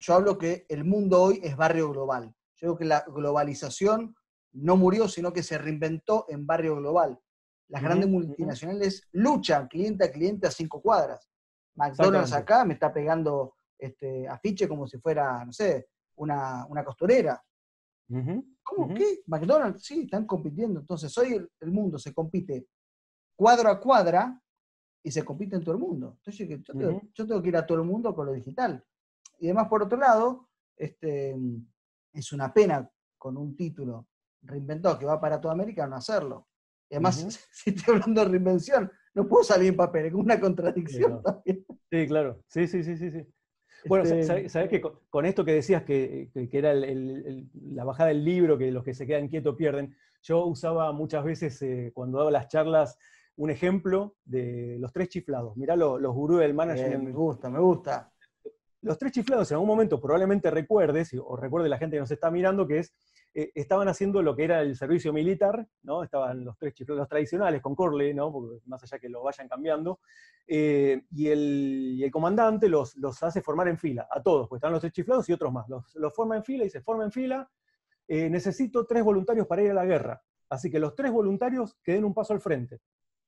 yo hablo que el mundo hoy es barrio global. Yo creo que la globalización no murió, sino que se reinventó en barrio global. Las grandes multinacionales luchan cliente a cliente a cinco cuadras. McDonald's acá me está pegando este, afiche como si fuera, no sé, una, costurera. ¿Cómo? que? McDonald's, sí, están compitiendo. Entonces, hoy el, mundo se compite cuadro a cuadra y se compite en todo el mundo. Entonces, yo tengo que ir a todo el mundo con lo digital. Y además, por otro lado, este, es una pena con un título reinventado que va para toda América no hacerlo. Y además, si estoy hablando de reinvención, no puedo salir en papel, es una contradicción también. Sí, claro. Sí, sí, sí, sí. sí. Bueno, este sabes, que con esto que decías que, era la bajada del libro, que los que se quedan quietos pierden, yo usaba muchas veces eh, cuando daba las charlas un ejemplo de los tres chiflados. Mirá los gurús del manager. Eh, me gusta, me gusta los tres chiflados en algún momento probablemente recuerdes, o recuerde la gente que nos está mirando, que es, eh, estaban haciendo lo que era el servicio militar, ¿no? Estaban los tres chiflados tradicionales con Corley, ¿no? más allá que lo vayan cambiando, eh, y, el, comandante los, los, hace formar en fila, a todos, pues están los tres chiflados y otros más, los, los forma en fila y se forma en fila, eh, necesito tres voluntarios para ir a la guerra, así que los tres voluntarios que den un paso al frente.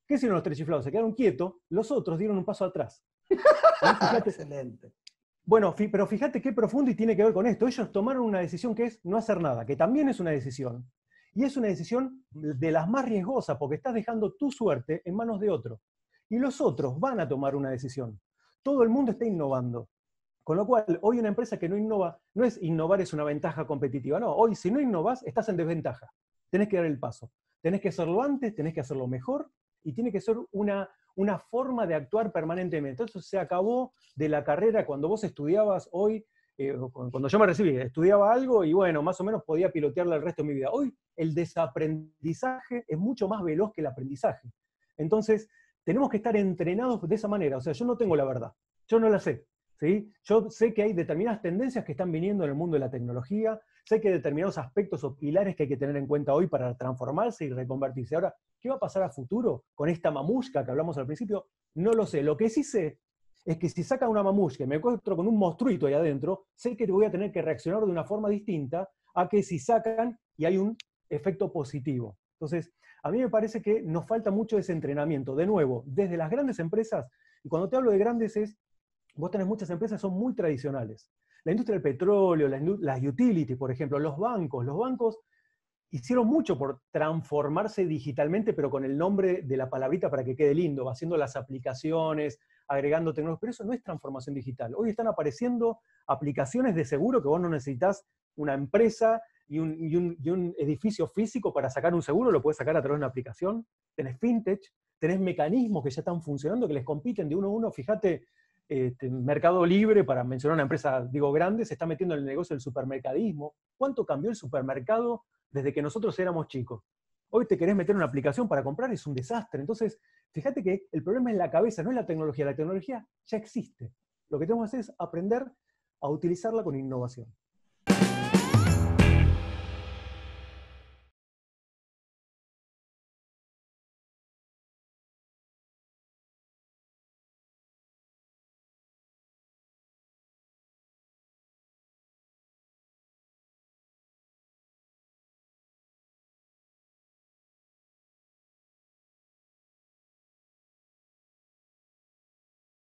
¿Qué hicieron los tres chiflados? Se quedaron quietos, los otros dieron un paso atrás. Excelente. Bueno, pero fíjate qué profundo y tiene que ver con esto. Ellos tomaron una decisión que es no hacer nada, que también es una decisión. Y es una decisión de las más riesgosas, porque estás dejando tu suerte en manos de otro. Y los otros van a tomar una decisión. Todo el mundo está innovando. Con lo cual, hoy una empresa que no innova, no es innovar es una ventaja competitiva, no. Hoy si no innovas, estás en desventaja. Tenés que dar el paso. Tenés que hacerlo antes, tenés que hacerlo mejor y tiene que ser una, una forma de actuar permanentemente. Entonces se acabó de la carrera cuando vos estudiabas hoy, eh, cuando yo me recibí, estudiaba algo y bueno, más o menos podía pilotearla el resto de mi vida. Hoy el desaprendizaje es mucho más veloz que el aprendizaje. Entonces tenemos que estar entrenados de esa manera. O sea, yo no tengo la verdad, yo no la sé. ¿sí? Yo sé que hay determinadas tendencias que están viniendo en el mundo de la tecnología, sé que hay determinados aspectos o pilares que hay que tener en cuenta hoy para transformarse y reconvertirse. Ahora, ¿qué va a pasar a futuro con esta mamusca que hablamos al principio? No lo sé. Lo que sí sé es que si sacan una mamusca y me encuentro con un monstruito ahí adentro, sé que voy a tener que reaccionar de una forma distinta a que si sacan y hay un efecto positivo. Entonces, a mí me parece que nos falta mucho ese entrenamiento. De nuevo, desde las grandes empresas, y cuando te hablo de grandes es vos tenés muchas empresas que son muy tradicionales. La industria del petróleo, las, utilities, por ejemplo, los bancos. Los bancos hicieron mucho por transformarse digitalmente, pero con el nombre de la palabrita para que quede lindo, haciendo las aplicaciones, agregando tecnología, pero eso no es transformación digital. Hoy están apareciendo aplicaciones de seguro que vos no necesitas una empresa y un, edificio físico para sacar un seguro, lo puedes sacar a través de una aplicación. Tenés fintech, tenés mecanismos que ya están funcionando, que les compiten de uno a uno. Fíjate, este, Mercado Libre, para mencionar una empresa, digo, grande, se está metiendo en el negocio del supermercadismo. ¿Cuánto cambió el supermercado desde que nosotros éramos chicos? Hoy te querés meter una aplicación para comprar, es un desastre. Entonces, fíjate que el problema es la cabeza, no es la tecnología. La tecnología ya existe. Lo que tenemos que hacer es aprender a utilizarla con innovación.